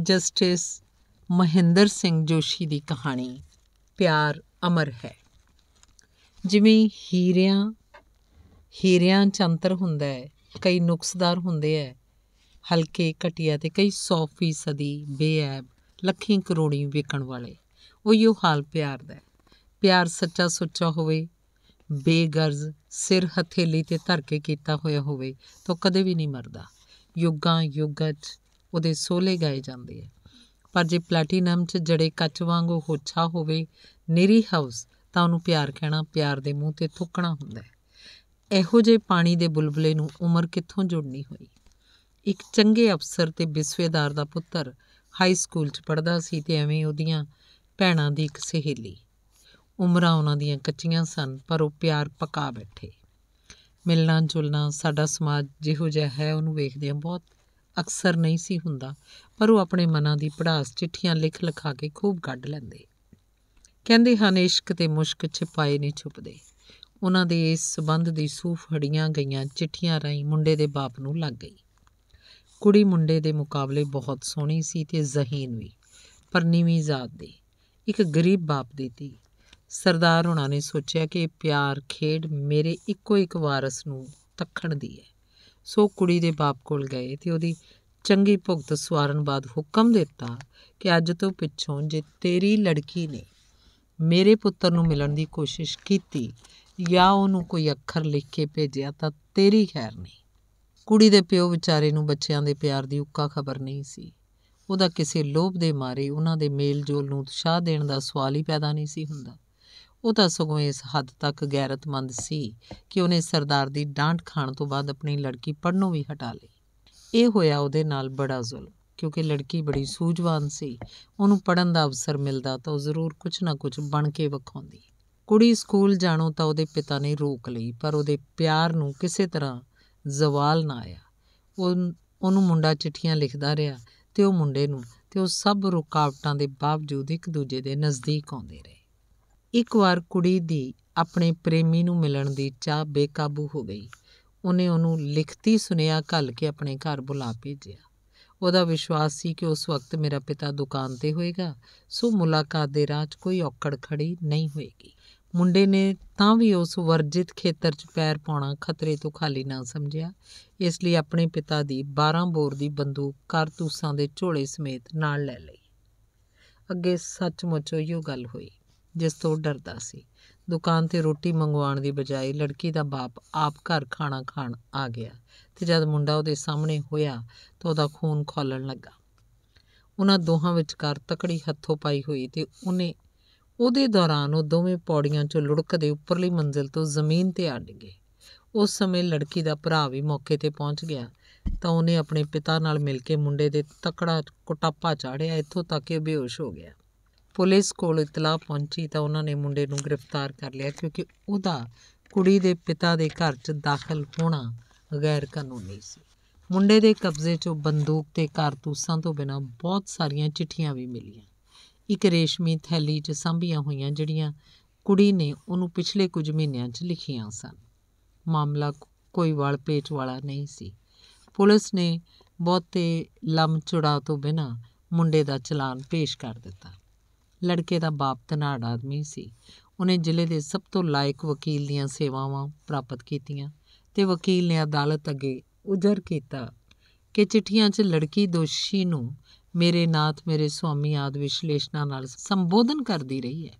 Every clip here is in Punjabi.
ਜਸਟਿਸ ਮਹਿੰਦਰ ਸਿੰਘ ਜੋਸ਼ੀ ਦੀ ਕਹਾਣੀ ਪਿਆਰ ਅਮਰ ਹੈ ਜਿਵੇਂ ਹੀਰਿਆਂ ਹੀਰਿਆਂ ਚੰਤਰ ਹੁੰਦਾ ਹੈ ਕਈ ਨੁਕਸਦਾਰ ਹੁੰਦੇ ਐ ਹਲਕੇ ਘਟਿਆ ਤੇ ਕਈ 100% ਦੀ ਬੇਅਬ ਲੱਖੀ ਕਰੋੜੀ ਵੇਚਣ ਵਾਲੇ ਉਹ ਯੋ ਹਾਲ ਪਿਆਰ ਦਾ ਪਿਆਰ ਸੱਚਾ ਸੁੱਚਾ ਹੋਵੇ ਬੇਗਰਜ਼ ਸਿਰ ਹਥੇਲੀ ਤੇ ਧਰ ਕੇ ਕੀਤਾ ਹੋਇਆ ਹੋਵੇ ਤਾਂ ਕਦੇ ਵੀ ਨਹੀਂ ਮਰਦਾ ਯੁੱਗਾਂ ਯੁੱਗਾਂ 'ਚ ਉਹਦੇ ਸੋਲੇ ਗਾਏ ਜਾਂਦੇ ਆ ਪਰ ਜੇ ਪਲੈਟੀਨਮ 'ਚ ਜੜੇ ਕੱਚ ਵਾਂਗੂ ਹੋਛਾ ਹੋਵੇ ਨੀਰੀ ਹਾਊਸ ਤਾਂ ਉਹਨੂੰ ਪਿਆਰ ਕਹਿਣਾ ਪਿਆਰ ਦੇ ਮੂੰਹ ਤੇ ਥੁੱਕਣਾ ਹੁੰਦਾ ਹੈ ਇਹੋ ਜੇ ਪਾਣੀ ਦੇ ਬੁਲਬਲੇ ਨੂੰ ਉਮਰ ਕਿੱਥੋਂ ਜੁੜਨੀ ਹੋਈ ਇੱਕ ਚੰਗੇ ਅਫਸਰ ਤੇ ਵਿਸਵੇਦਾਰ ਦਾ ਪੁੱਤਰ ਹਾਈ ਸਕੂਲ 'ਚ ਪੜਦਾ ਸੀ ਤੇ ਐਵੇਂ ਉਹਦੀਆਂ ਭੈਣਾਂ ਦੀ ਇੱਕ ਸਹੇਲੀ ਉਮਰਾਂ ਉਹਨਾਂ ਦੀਆਂ ਕੱਚੀਆਂ ਸਨ ਪਰ ਉਹ ਪਿਆਰ ਪਕਾ ਬੈਠੇ ਮਿਲਣਾ ਜੁਲਣਾ ਸਾਡਾ ਸਮਾਜ ਜਿਹੋ ਜਿਹਾ ਹੈ ਉਹਨੂੰ ਵੇਖਦੇ ਆ ਬਹੁਤ ਅਕਸਰ ਨਹੀਂ ਸੀ ਹੁੰਦਾ ਪਰ ਉਹ ਆਪਣੇ ਮਨਾਂ ਦੀ ਪੜਾਸ ਚਿੱਠੀਆਂ ਲਿਖ ਲਿਖਾ ਕੇ ਖੂਬ ਗੱਡ ਲੈਂਦੇ ਕਹਿੰਦੇ ਹਨ ਇਸ਼ਕ ਤੇ ਮੁਸ਼ਕ ਛਿਪਾਏ ਨਹੀਂ ਛੁਪਦੇ ਉਹਨਾਂ ਦੇ ਇਸ ਸਬੰਧ ਦੀ ਸੂਫ ਫੜੀਆਂ ਗਈਆਂ ਚਿੱਠੀਆਂ ਰਾਈ ਮੁੰਡੇ ਦੇ ਬਾਪ ਨੂੰ ਲੱਗ ਗਈ ਕੁੜੀ ਮੁੰਡੇ ਦੇ ਮੁਕਾਬਲੇ ਬਹੁਤ ਸੋਹਣੀ ਸੀ ਤੇ ਜ਼ਹੀਨ ਵੀ ਪਰ ਨੀਵੀਂ ਜ਼ਾਤ ਦੀ ਇੱਕ ਗਰੀਬ ਬਾਪ ਦੀ ਧੀ ਸਰਦਾਰ ਹੁਣਾਂ ਨੇ ਸੋਚਿਆ ਕਿ ਪਿਆਰ ਖੇਡ ਮੇਰੇ ਇੱਕੋ ਇੱਕ ਵਾਰਸ ਨੂੰ ਤੱਖਣ ਦੀ ਹੈ ਸੋ ਕੁੜੀ ਦੇ ਬਾਪ ਕੋਲ ਗਏ ਤੇ ਉਹਦੀ ਚੰਗੀ ਭੁਗਤ ਸਵਾਰਨ ਬਾਦ ਹੁਕਮ ਦਿੱਤਾ ਕਿ ਅੱਜ ਤੋਂ ਪਿੱਛੋਂ ਜੇ ਤੇਰੀ ਲੜਕੀ ਨੇ ਮੇਰੇ ਪੁੱਤਰ ਨੂੰ ਮਿਲਣ ਦੀ ਕੋਸ਼ਿਸ਼ ਕੀਤੀ ਜਾਂ ਉਹਨੂੰ ਕੋਈ ਅੱਖਰ ਲਿਖ ਕੇ ਭੇਜਿਆ ਤਾਂ ਤੇਰੀ ਖੈਰ ਨਹੀਂ ਕੁੜੀ ਦੇ ਪਿਓ ਵਿਚਾਰੇ ਨੂੰ ਬੱਚਿਆਂ ਦੇ ਪਿਆਰ ਦੀ ਉੱਕਾ ਖਬਰ ਨਹੀਂ ਸੀ ਉਹਦਾ ਕਿਸੇ ਲੋਭ ਦੇ ਮਾਰੇ ਉਹਨਾਂ ਦੇ ਮੇਲ-ਜੋਲ ਨੂੰ ਉਤਸ਼ਾਹ ਦੇਣ ਦਾ ਸਵਾਲ ਹੀ ਪੈਦਾ ਨਹੀਂ ਸੀ ਹੁੰਦਾ ਉਹ ਤਾਂ ਸਗੋਂ ਇਸ ਹੱਦ ਤੱਕ ਗੈਰਤਮੰਦ ਸੀ ਕਿ ਉਹਨੇ ਸਰਦਾਰ ਦੀ ਡਾਂਟ ਖਾਣ ਤੋਂ ਬਾਅਦ ਆਪਣੀ ਲੜਕੀ ਪੜਨੋਂ ਵੀ ਹਟਾ ਲਈ ਇਹ ਹੋਇਆ ਉਹਦੇ ਨਾਲ ਬੜਾ ਜ਼ੁਲਮ ਕਿਉਂਕਿ ਲੜਕੀ ਬੜੀ ਸੂਝਵਾਨ ਸੀ ਉਹਨੂੰ ਪੜਨ ਦਾ ਅਵਸਰ ਮਿਲਦਾ ਤਾਂ ਉਹ ਜ਼ਰੂਰ ਕੁਝ ਨਾ ਕੁਝ ਬਣ ਕੇ ਵਿਖਾਉਂਦੀ ਕੁੜੀ ਸਕੂਲ ਜਾਣੋਂ ਤਾਂ ਉਹਦੇ ਪਿਤਾ ਨੇ ਰੋਕ ਲਈ ਪਰ ਉਹਦੇ ਪਿਆਰ ਨੂੰ ਕਿਸੇ ਤਰ੍ਹਾਂ ਜ਼ਵਾਲ ਨਾ ਆਇਆ ਉਹ ਉਹਨੂੰ ਮੁੰਡਾ ਚਿੱਠੀਆਂ ਲਿਖਦਾ ਰਿਹਾ ਤੇ ਉਹ ਮੁੰਡੇ ਨੂੰ ਤੇ ਉਹ ਸਭ ਰੁਕਾਵਟਾਂ ਦੇ ਬਾਵਜੂਦ ਇੱਕ ਦੂਜੇ ਦੇ ਨਜ਼ਦੀਕ ਆਉਂਦੇ ਰਹੇ ਇੱਕ ਵਾਰ ਕੁੜੀ ਦੀ ਆਪਣੇ ਪ੍ਰੇਮੀ ਨੂੰ ਮਿਲਣ ਦੀ ਚਾਹ ਬੇਕਾਬੂ ਹੋ ਗਈ ਉਹਨੇ ਉਹਨੂੰ ਲਿਖਤੀ ਸੁਨੇਹਾ ਘੱਲ ਕੇ ਆਪਣੇ ਘਰ ਬੁਲਾ ਭੇਜਿਆ ਉਹਦਾ ਵਿਸ਼ਵਾਸ ਸੀ ਕਿ ਉਸ ਵਕਤ ਮੇਰਾ ਪਿਤਾ ਦੁਕਾਨ ਤੇ ਹੋਏਗਾ ਸੋ ਮੁਲਾਕਾਤ ਦੇ ਰਾਹ 'ਚ ਕੋਈ ਔਕੜ ਖੜੀ ਨਹੀਂ ਹੋਏਗੀ ਮੁੰਡੇ ਨੇ ਤਾਂ ਵੀ ਉਸ ਵਰਜਿਤ ਖੇਤਰ 'ਚ ਪੈਰ ਪਾਉਣਾ ਖਤਰੇ ਤੋਂ ਖਾਲੀ ਨਾ ਸਮਝਿਆ ਇਸ ਲਈ ਆਪਣੇ ਪਿਤਾ ਦੀ 12 ਬੋਰ ਦੀ ਬੰਦੂਕ ਕਾਰਤੂਸਾਂ ਦੇ ਝੋਲੇ ਸਮੇਤ ਨਾਲ ਲੈ ਲਈ ਅੱਗੇ ਸੱਚਮੁੱਚ ਉਹ ਗੱਲ ਹੋਈ ਜਿਸ ਤੋਂ ਡਰਦਾ ਸੀ ਦੁਕਾਨ ਤੇ ਰੋਟੀ ਮੰਗਵਾਉਣ ਦੀ ਬਜਾਏ ਲੜਕੀ ਦਾ ਬਾਪ ਆਪ ਘਰ ਖਾਣਾ ਖਾਣ ਆ ਗਿਆ ਤੇ ਜਦ ਮੁੰਡਾ ਉਹਦੇ ਸਾਹਮਣੇ ਹੋਇਆ ਤਾਂ ਉਹਦਾ ਖੂਨ ਖੋਲਣ ਲੱਗਾ ਉਹਨਾਂ ਦੋਹਾਂ ਵਿਚਕਾਰ ਤਕੜੀ ਹੱਥੋਂ ਪਾਈ ਹੋਈ ਤੇ ਉਹਨੇ ਉਹਦੇ ਦੌਰਾਨ ਉਹ ਦੋਵੇਂ ਪੌੜੀਆਂ 'ਚੋਂ ਲੁੜਕਦੇ ਉੱਪਰਲੀ ਮੰਜ਼ਿਲ ਤੋਂ ਜ਼ਮੀਨ ਤੇ ਆ ਡਿੱਗੇ ਉਸ ਸਮੇਂ ਲੜਕੀ ਦਾ ਭਰਾ ਵੀ ਮੌਕੇ ਤੇ ਪਹੁੰਚ ਗਿਆ ਤਾਂ ਉਹਨੇ ਆਪਣੇ ਪਿਤਾ ਨਾਲ ਮਿਲ ਕੇ ਮੁੰਡੇ ਦੇ ਤਕੜਾ ਕੁਟਾਪਾ ਚਾੜਿਆ ਇੱਥੋਂ ਤੱਕ ਕਿ ਬੇਹੋਸ਼ ਹੋ ਗਿਆ ਪੁਲਿਸ ਕੋਲ ਇਤਲਾਹ ਪਹੁੰਚੀ ਤਾਂ ਉਹਨਾਂ ਨੇ ਮੁੰਡੇ ਨੂੰ ਗ੍ਰਿਫਤਾਰ ਕਰ ਲਿਆ ਕਿਉਂਕਿ ਉਹਦਾ ਕੁੜੀ ਦੇ ਪਿਤਾ ਦੇ ਘਰ 'ਚ ਦਾਖਲ ਹੋਣਾ ਗੈਰ ਕਾਨੂੰਨੀ ਸੀ ਮੁੰਡੇ ਦੇ ਕਬਜ਼ੇ 'ਚੋਂ ਬੰਦੂਕ ਤੇ ਕਾਰਤੂਸਾਂ ਤੋਂ ਬਿਨਾ ਬਹੁਤ ਸਾਰੀਆਂ ਚਿੱਠੀਆਂ ਵੀ ਮਿਲੀਆਂ ਇੱਕ ਰੇਸ਼ਮੀ ਥੈਲੀ 'ਚ ਸੰਭੀਆਂ ਹੋਈਆਂ ਜਿਹੜੀਆਂ ਕੁੜੀ ਨੇ ਉਹਨੂੰ ਪਿਛਲੇ ਕੁਝ ਮਹੀਨਿਆਂ 'ਚ ਲਿਖੀਆਂ ਸਨ ਮਾਮਲਾ ਕੋਈ ਵਾਲ ਪੇਚ ਵਾਲਾ ਨਹੀਂ ਸੀ ਪੁਲਿਸ ਨੇ ਬਹੁਤੇ ਲੰਮ ਚੁੜਾ ਤੋਂ ਬਿਨਾ ਮੁੰਡੇ ਦਾ ਚਲਾਨ ਪੇਸ਼ ਕਰ ਦਿੱਤਾ ਲੜਕੇ ਦਾ ਬਾਪ ਧਨਾੜ ਆਦਮੀ ਸੀ ਉਹਨੇ ਜ਼ਿਲ੍ਹੇ ਦੇ ਸਭ ਤੋਂ ਲਾਇਕ ਵਕੀਲ ਦੀਆਂ ਸੇਵਾਵਾਂ ਪ੍ਰਾਪਤ ਕੀਤੀਆਂ ਤੇ ਵਕੀਲ ਨੇ ਅਦਾਲਤ ਅੱਗੇ ਉਜਰ ਕੀਤਾ ਕਿ ਚਿੱਠੀਆਂ 'ਚ ਲੜਕੀ ਦੋਸ਼ੀ ਨੂੰ ਮੇਰੇ ਨਾਥ ਮੇਰੇ ਸੁਆਮੀ ਆਦ ਵਿਸ਼ਲੇਸ਼ਣਾ ਨਾਲ ਸੰਬੋਧਨ ਕਰਦੀ ਰਹੀ ਹੈ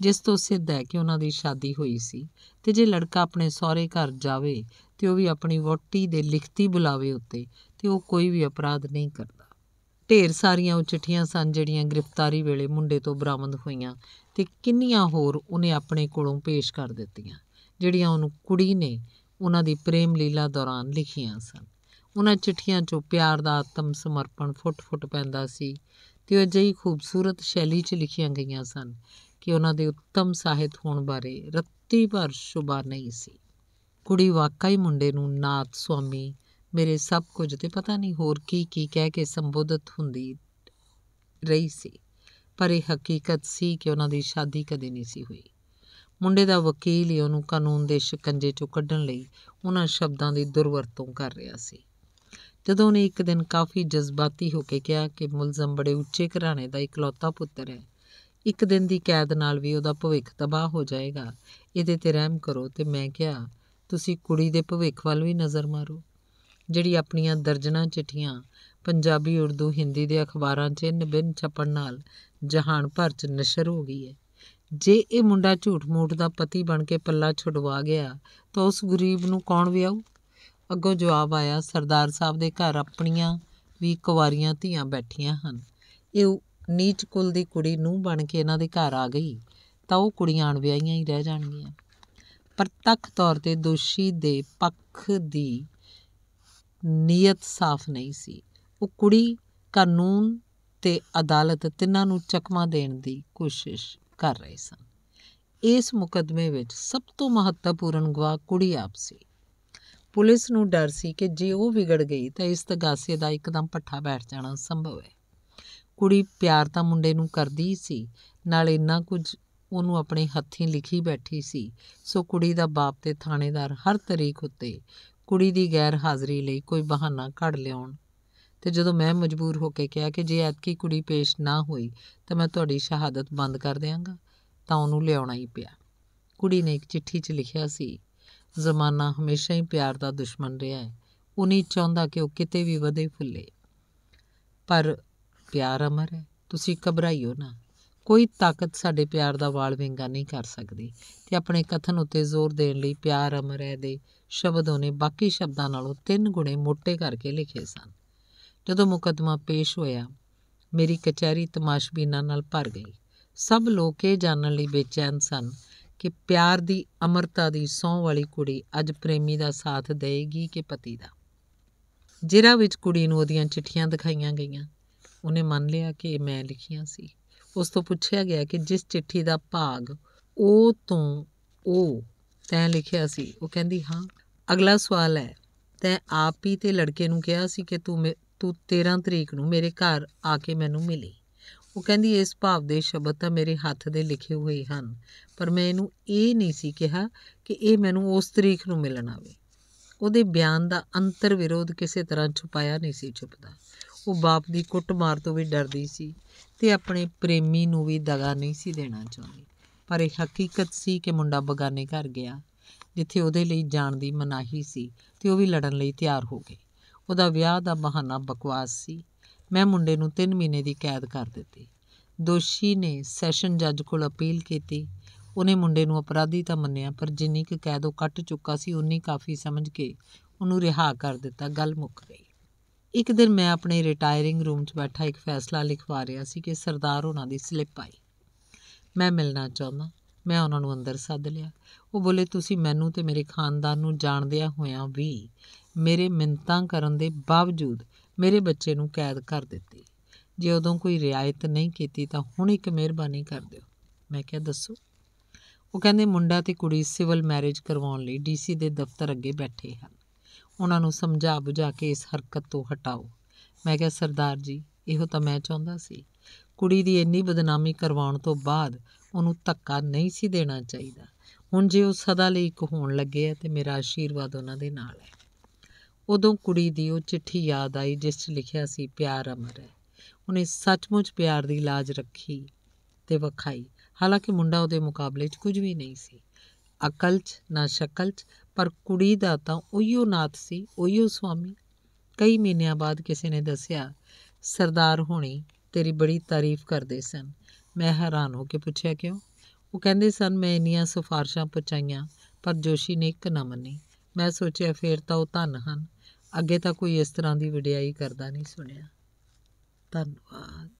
ਜਿਸ ਤੋਂ ਸਿੱਧ ਹੈ ਕਿ ਉਹਨਾਂ ਦੀ ਸ਼ਾਦੀ ਹੋਈ ਸੀ ਤੇ ਜੇ ਲੜਕਾ ਆਪਣੇ ਸਹੁਰੇ ਘਰ ਜਾਵੇ ਤੇ ਉਹ ਵੀ ਆਪਣੀ ਵੋਟੀ ਦੇ ਲਿਖਤੀ ਬੁਲਾਵੇ ਉੱਤੇ ਤੇ ਉਹ ਕੋਈ ਵੀ ਅਪਰਾਧ ਨਹੀਂ ਕਰਦਾ ਢੇਰ ਸਾਰੀਆਂ ਉਹ ਚਿੱਠੀਆਂ ਸਨ ਜਿਹੜੀਆਂ ਗ੍ਰਿਫਤਾਰੀ ਵੇਲੇ ਮੁੰਡੇ ਤੋਂ ਬਰਾਮਦ ਹੋਈਆਂ ਤੇ ਕਿੰਨੀਆਂ ਹੋਰ ਉਹਨੇ ਆਪਣੇ ਕੋਲੋਂ ਪੇਸ਼ ਕਰ ਦਿੱਤੀਆਂ ਜਿਹੜੀਆਂ ਉਹਨੂੰ ਕੁੜੀ ਨੇ ਉਹਨਾਂ ਦੀ ਪ੍ਰੇਮ ਲੀਲਾ ਦੌਰਾਨ ਲਿਖੀਆਂ ਸਨ ਉਹਨਾਂ ਚਿੱਠੀਆਂ 'ਚੋਂ ਪਿਆਰ ਦਾ ਆਤਮ ਸਮਰਪਣ ਫੁੱਟ-ਫੁੱਟ ਪੈਂਦਾ ਸੀ ਤੇ ਉਹ ਅਜਿਹੀ ਖੂਬਸੂਰਤ ਸ਼ੈਲੀ 'ਚ ਲਿਖੀਆਂ ਗਈਆਂ ਸਨ ਕਿ ਉਹਨਾਂ ਦੇ ਉੱਤਮ ਸਾਹਿਤ ਹੋਣ ਬਾਰੇ ਰੱਤੀ ਭਰ ਸ਼ੁਭਾ ਨਹੀਂ ਸੀ ਕੁੜੀ ਵਾਕਈ ਮੁੰਡੇ ਨੂੰ ਨਾਥ ਸੁਆਮੀ ਮੇਰੇ ਸਭ ਕੁਝ ਤੇ ਪਤਾ ਨਹੀਂ ਹੋਰ ਕੀ ਕੀ ਕਹਿ ਕੇ ਸੰਬੋਧਿਤ ਹੁੰਦੀ ਰਹੀ ਸੀ ਪਰ ਇਹ ਹਕੀਕਤ ਸੀ ਕਿ ਉਹਨਾਂ ਦੀ ਸ਼ਾਦੀ ਕਦੇ ਨਹੀਂ ਸੀ ਹੋਈ ਮੁੰਡੇ ਦਾ ਵਕੀਲ ਹੀ ਉਹਨੂੰ ਕਾਨੂੰਨ ਦੇ ਸ਼ਿਕੰਜੇ ਚੋਂ ਕੱਢਣ ਲਈ ਉਹਨਾਂ ਸ਼ਬਦਾਂ ਦੀ ਦੁਰਵਰਤੋਂ ਕਰ ਰਿਹਾ ਸੀ ਜਦੋਂ ਉਹਨੇ ਇੱਕ ਦਿਨ ਕਾਫੀ ਜਜ਼ਬਾਤੀ ਹੋ ਕੇ ਕਿਹਾ ਕਿ ਮੁਲਜ਼ਮ ਬੜੇ ਉੱਚੇ ਘਰਾਣੇ ਦਾ ਇਕਲੌਤਾ ਪੁੱਤਰ ਹੈ ਇੱਕ ਦਿਨ ਦੀ ਕੈਦ ਨਾਲ ਵੀ ਉਹਦਾ ਭਵਿੱਖ ਤਬਾਹ ਹੋ ਜਾਏਗਾ ਇਹਦੇ ਤੇ ਰਹਿਮ ਕਰੋ ਤੇ ਮੈਂ ਕਿਹਾ ਤੁਸੀਂ ਕੁੜੀ ਦੇ ਭਵਿੱਖ ਵੱਲ ਵੀ ਨਜ਼ਰ ਮਾਰੋ ਜਿਹੜੀ ਆਪਣੀਆਂ ਦਰਜਨਾਂ ਚਿੱਠੀਆਂ ਪੰਜਾਬੀ ਉਰਦੂ ਹਿੰਦੀ ਦੇ ਅਖਬਾਰਾਂ 'ਚ ਨਿਬਿੰਨ ਛਪਣ ਨਾਲ ਜਹਾਨ ਭਰ 'ਚ ਨਸ਼ਰ ਹੋ ਗਈ ਹੈ ਜੇ ਇਹ ਮੁੰਡਾ ਝੂਠ-ਮੂਠ ਦਾ ਪਤੀ ਬਣ ਕੇ ਪੱਲਾ ਛੁਡਵਾ ਗਿਆ ਤਾਂ ਉਸ ਗਰੀਬ ਨੂੰ ਕੌਣ ਵਿਆਹੂ ਅੱਗੋਂ ਜਵਾਬ ਆਇਆ ਸਰਦਾਰ ਸਾਹਿਬ ਦੇ ਘਰ ਆਪਣੀਆਂ ਵੀ ਕੁਵਾਰੀਆਂ ਧੀਆਂ ਬੈਠੀਆਂ ਹਨ ਇਹ ਨੀਚ ਕੁਲ ਦੀ ਕੁੜੀ ਨੂੰ ਬਣ ਕੇ ਇਹਨਾਂ ਦੇ ਘਰ ਆ ਗਈ ਤਾਂ ਉਹ ਕੁੜੀਆਂ ਅਣਵਿਆਹੀਆਂ ਹੀ ਰਹਿ ਜਾਣਗੀਆਂ ਪ੍ਰਤੱਖ ਤੌਰ ਤੇ ਦੋਸ਼ੀ ਦੇ ਪੱਖ ਦੀ ਨੀਅਤ ਸਾਫ਼ ਨਹੀਂ ਸੀ ਉਹ ਕੁੜੀ ਕਾਨੂੰਨ ਤੇ ਅਦਾਲਤ ਤਿੰਨਾਂ ਨੂੰ ਚਕਮਾ ਦੇਣ ਦੀ ਕੋਸ਼ਿਸ਼ ਕਰ ਰਹੇ ਸਨ ਇਸ ਮੁਕਦਮੇ ਵਿੱਚ ਸਭ ਤੋਂ ਮਹੱਤਵਪੂਰਨ ਗਵਾਹ ਕੁੜੀ ਆਪ ਸੀ ਪੁਲਿਸ ਨੂੰ ਡਰ ਸੀ ਕਿ ਜੇ ਉਹ ਵਿਗੜ ਗਈ ਤਾਂ ਇਸ ਤਗਾਸੇ ਦਾ ਇੱਕਦਮ ਪੱਠਾ ਬੈਠ ਜਾਣਾ ਸੰਭਵ ਹੈ ਕੁੜੀ ਪਿਆਰ ਤਾਂ ਮੁੰਡੇ ਨੂੰ ਕਰਦੀ ਸੀ ਨਾਲ ਇੰਨਾ ਕੁਝ ਉਹਨੂੰ ਆਪਣੇ ਹੱਥੀਂ ਲਿਖੀ ਬੈਠੀ ਸੀ ਸੋ ਕੁੜੀ ਦਾ ਬਾਪ ਤੇ ਥਾਣੇਦਾਰ ਹਰ ਤਰੀਕ ਉੱਤੇ ਕੁੜੀ ਦੀ ਗੈਰ ਹਾਜ਼ਰੀ ਲਈ ਕੋਈ ਬਹਾਨਾ ਕੱਢ ਲਿਆਉਣ ਤੇ ਜਦੋਂ ਮੈਂ ਮਜਬੂਰ ਹੋ ਕੇ ਕਿਹਾ ਕਿ ਜੇ ਐਤਕੀ ਕੁੜੀ ਪੇਸ਼ ਨਾ ਹੋਈ ਤਾਂ ਮੈਂ ਤੁਹਾਡੀ ਸ਼ਹਾਦਤ ਬੰਦ ਕਰ ਦਿਆਂਗਾ ਤਾਂ ਉਹਨੂੰ ਲਿਆਉਣਾ ਹੀ ਪਿਆ ਕੁੜੀ ਨੇ ਇੱਕ ਚਿੱਠੀ 'ਚ ਲਿਖਿਆ ਸੀ ਜ਼ਮਾਨਾ ਹਮੇਸ਼ਾ ਹੀ ਪਿਆਰ ਦਾ ਦੁਸ਼ਮਣ ਰਿਹਾ ਹੈ ਉਹ ਨਹੀਂ ਚਾਹੁੰਦਾ ਕਿ ਉਹ ਕਿਤੇ ਵੀ ਵਧੇ ਫੁੱਲੇ ਪਰ ਪਿਆਰ ਅਮਰ ਹੈ ਤੁਸੀਂ ਕਬਰਾਈਓ ਨਾ ਕੋਈ ਤਾਕਤ ਸਾਡੇ ਪਿਆਰ ਦਾ ਵਾਲ ਵਿੰਗਾ ਨਹੀਂ ਕਰ ਸਕਦੀ ਤੇ ਆਪਣੇ ਕਥਨ ਉੱਤੇ ਜ਼ੋਰ ਦੇਣ ਲਈ ਪਿਆਰ ਅਮਰ ਹੈ ਦੇ ਸ਼ਬਦ ਉਹਨੇ ਬਾਕੀ ਸ਼ਬਦਾਂ ਨਾਲੋਂ ਤਿੰਨ ਗੁਣੇ ਮੋٹے ਕਰਕੇ ਲਿਖੇ ਸਨ ਜਦੋਂ ਮੁਕਦਮਾ ਪੇਸ਼ ਹੋਇਆ ਮੇਰੀ ਕਚਹਿਰੀ ਤਮਾਸ਼ਬੀਨਾਂ ਨਾਲ ਭਰ ਗਈ ਸਭ ਲੋਕ ਇਹ ਜਾਣਨ ਲਈ ਬੇਚੈਨ ਸਨ ਕਿ ਪਿਆਰ ਦੀ ਅਮਰਤਾ ਦੀ ਸੌ ਵਾਲੀ ਕੁੜੀ ਅੱਜ ਪ੍ਰੇਮੀ ਦਾ ਸਾਥ ਦੇਏਗੀ ਕਿ ਪਤੀ ਦਾ ਜਿਹੜਾ ਵਿੱਚ ਕੁੜੀ ਨੂੰ ਉਹਦੀਆਂ ਚਿੱਠੀਆਂ ਦਿਖਾਈਆਂ ਗਈਆਂ ਉਹਨੇ ਮੰਨ ਲਿਆ ਕਿ ਮੈਂ ਲਿਖੀਆਂ ਸੀ ਉਸ ਤੋਂ ਪੁੱਛਿਆ ਗਿਆ ਕਿ ਜਿਸ ਚਿੱਠੀ ਦਾ ਭਾਗ ਉਹ ਤੋਂ ਉਹ ਤੈਂ ਲਿਖਿਆ ਸੀ ਉਹ ਕਹਿੰਦੀ ਹਾਂ ਅਗਲਾ ਸਵਾਲ ਹੈ ਤੈ ਆਪ ਹੀ ਤੇ ਲੜਕੇ ਨੂੰ ਕਿਹਾ ਸੀ ਕਿ ਤੂੰ ਤੂੰ 13 ਤਰੀਕ ਨੂੰ ਮੇਰੇ ਘਰ ਆ ਕੇ ਮੈਨੂੰ ਮਿਲੀ ਉਹ ਕਹਿੰਦੀ ਇਸ ਭਾਵ ਦੇ ਸ਼ਬਦ ਤਾਂ ਮੇਰੇ ਹੱਥ ਦੇ ਲਿਖੇ ਹੋਏ ਹਨ ਪਰ ਮੈਂ ਇਹਨੂੰ ਇਹ ਨਹੀਂ ਸੀ ਕਿਹਾ ਕਿ ਇਹ ਮੈਨੂੰ ਉਸ ਤਰੀਕ ਨੂੰ ਮਿਲਣ ਆਵੇ ਉਹਦੇ ਬਿਆਨ ਦਾ ਅੰਤਰ ਵਿਰੋਧ ਕਿਸੇ ਤਰ੍ਹਾਂ ਛੁਪਾਇਆ ਨਹੀਂ ਸੀ ਛੁਪਦਾ ਉਹ ਬਾਪ ਦੀ ਕੁੱਟਮਾਰ ਤੋਂ ਵੀ ਡਰਦੀ ਸੀ ਤੇ ਆਪਣੇ ਪ੍ਰੇਮੀ ਨੂੰ ਵੀ ਦਗਾ ਨਹੀਂ ਸੀ ਦੇਣਾ ਚਾਹੁੰਦੀ ਪਰ ਇਹ ਹਕੀਕਤ ਸੀ ਕਿ ਮੁੰਡਾ ਬਗਾਨੇ ਘਰ ਗਿਆ ਜਿੱਥੇ ਉਹਦੇ ਲਈ ਜਾਣ ਦੀ ਮਨਾਹੀ ਸੀ ਤੇ ਉਹ ਵੀ ਲੜਨ ਲਈ ਤਿਆਰ ਹੋ ਗਈ ਉਹਦਾ ਵਿਆਹ ਦਾ ਬਹਾਨਾ ਬਕਵਾਸ ਸੀ ਮੈਂ ਮੁੰਡੇ ਨੂੰ 3 ਮਹੀਨੇ ਦੀ ਕੈਦ ਕਰ ਦਿੱਤੀ ਦੋਸ਼ੀ ਨੇ ਸੈਸ਼ਨ ਜੱਜ ਕੋਲ ਅਪੀਲ ਕੀਤੀ ਉਹਨੇ ਮੁੰਡੇ ਨੂੰ ਅਪਰਾਧੀ ਤਾਂ ਮੰਨਿਆ ਪਰ ਜਿੰਨੀ ਕਿ ਕੈਦ ਉਹ ਕੱਟ ਚੁੱਕਾ ਸੀ ਉਨੀ ਕਾਫੀ ਸਮਝ ਕੇ ਉਹਨੂੰ ਰਿਹਾ ਕਰ ਦਿੱਤਾ ਗੱਲ ਮੁੱਕ ਗਈ ਇੱਕ ਦਿਨ ਮੈਂ ਆਪਣੇ ਰਿਟਾਇਰਿੰਗ ਰੂਮ 'ਚ ਬੈਠਾ ਇੱਕ ਫੈਸਲਾ ਲਿਖਵਾ ਰਿਹਾ ਸੀ ਕਿ ਸਰਦਾਰ ਉਹਨਾਂ ਦੀ ਸਲਿੱਪ ਆਈ ਮੈਂ ਮਿਲਣਾ ਚਾਹੁੰਦਾ ਮੈਂ ਉਹਨਾਂ ਨੂੰ ਅੰਦਰ ਸੱਦ ਲਿਆ ਉਹ ਬੋਲੇ ਤੁਸੀਂ ਮੈਨੂੰ ਤੇ ਮੇਰੇ ਖਾਨਦਾਨ ਨੂੰ ਜਾਣਦਿਆਂ ਹੋਇਆਂ ਵੀ ਮੇਰੇ ਮਿੰਤਾਂ ਕਰਨ ਦੇ ਬਾਵਜੂਦ ਮੇਰੇ ਬੱਚੇ ਨੂੰ ਕੈਦ ਕਰ ਦਿੱਤੀ ਜੇ ਉਦੋਂ ਕੋਈ ਰਿਆਇਤ ਨਹੀਂ ਕੀਤੀ ਤਾਂ ਹੁਣ ਇੱਕ ਮਿਹਰਬਾਨੀ ਕਰ ਦਿਓ ਮੈਂ ਕਿਹਾ ਦੱਸੋ ਉਹ ਕਹਿੰਦੇ ਮੁੰਡਾ ਤੇ ਕੁੜੀ ਸਿਵਲ ਮੈਰਿਜ ਕਰਵਾਉਣ ਲਈ ਡੀਸੀ ਦੇ ਦਫ਼ਤਰ ਅੱਗੇ ਬੈਠੇ ਹਨ ਉਹਨਾਂ ਨੂੰ ਸਮਝਾ ਬੁਝਾ ਕੇ ਇਸ ਹਰਕਤ ਤੋਂ ਹਟਾਓ ਮੈਂ ਕਿਹਾ ਸਰਦਾਰ ਜੀ ਇਹੋ ਤਾਂ ਮੈਂ ਚਾਹੁੰਦਾ ਸੀ ਕੁੜੀ ਦੀ ਇੰਨੀ ਬਦਨਾਮੀ ਕਰਵਾਉਣ ਤੋਂ ਬਾਅਦ ਉਹਨੂੰ ਧੱਕਾ ਨਹੀਂ ਸੀ ਦੇਣਾ ਚਾਹੀਦਾ ਹੁਣ ਜੇ ਉਹ ਸਦਾ ਲਈ ਇੱਕ ਹੋਣ ਲੱਗੇ ਆ ਤੇ ਮੇਰਾ ਆਸ਼ੀਰਵਾਦ ਉਹਨਾਂ ਦੇ ਨਾਲ ਹੈ ਉਦੋਂ ਕੁੜੀ ਦੀ ਉਹ ਚਿੱਠੀ ਯਾਦ ਆਈ ਜਿਸ 'ਚ ਲਿਖਿਆ ਸੀ ਪਿਆਰ ਅਮਰ ਹੈ ਉਹਨੇ ਸੱਚਮੁੱਚ ਪਿਆਰ ਦੀ ਲਾਜ ਰੱਖੀ ਤੇ ਵਿਖਾਈ ਹਾਲਾਂਕਿ ਮੁੰਡਾ ਉਹਦੇ ਮੁਕਾਬਲੇ 'ਚ ਕੁਝ ਵੀ ਨਹੀਂ ਸੀ ਅਕਲ 'ਚ ਨਾ ਸ਼ਕਲ 'ਚ ਪਰ ਕੁੜੀ ਦਾ ਤਾਂ ਉਹੀਓ ਨਾਥ ਸੀ ਉਹੀਓ ਸੁਆਮੀ ਕਈ ਮਹੀਨਿਆਂ ਬਾਅਦ ਕਿਸੇ ਨੇ ਦੱਸਿਆ ਸਰਦਾਰ ਹੋਣੀ ਤੇਰੀ ਬੜੀ ਤਾਰੀਫ ਕਰਦੇ ਸਨ ਮੈਂ ਹੈਰਾਨ ਹੋ ਕੇ ਪੁੱਛਿਆ ਕਿਉਂ ਉਹ ਕਹਿੰਦੇ ਸਨ ਮੈਂ ਇੰਨੀਆਂ ਸਿਫਾਰਸ਼ਾਂ ਪਹੁੰਚਾਈਆਂ ਪਰ ਜੋਸ਼ੀ ਨੇ ਇੱਕ ਨਾ ਮੰਨੀ ਮੈਂ ਸੋਚਿਆ ਫੇਰ ਤਾਂ ਉਹ ਧੰਨ ਹਨ ਅੱਗੇ ਤਾਂ ਕੋਈ ਇਸ ਤਰ੍ਹਾਂ ਦੀ ਵਿੜਿਆਈ ਕਰਦਾ ਨਹੀਂ ਸੁਣਿਆ ਧੰਨਵਾਦ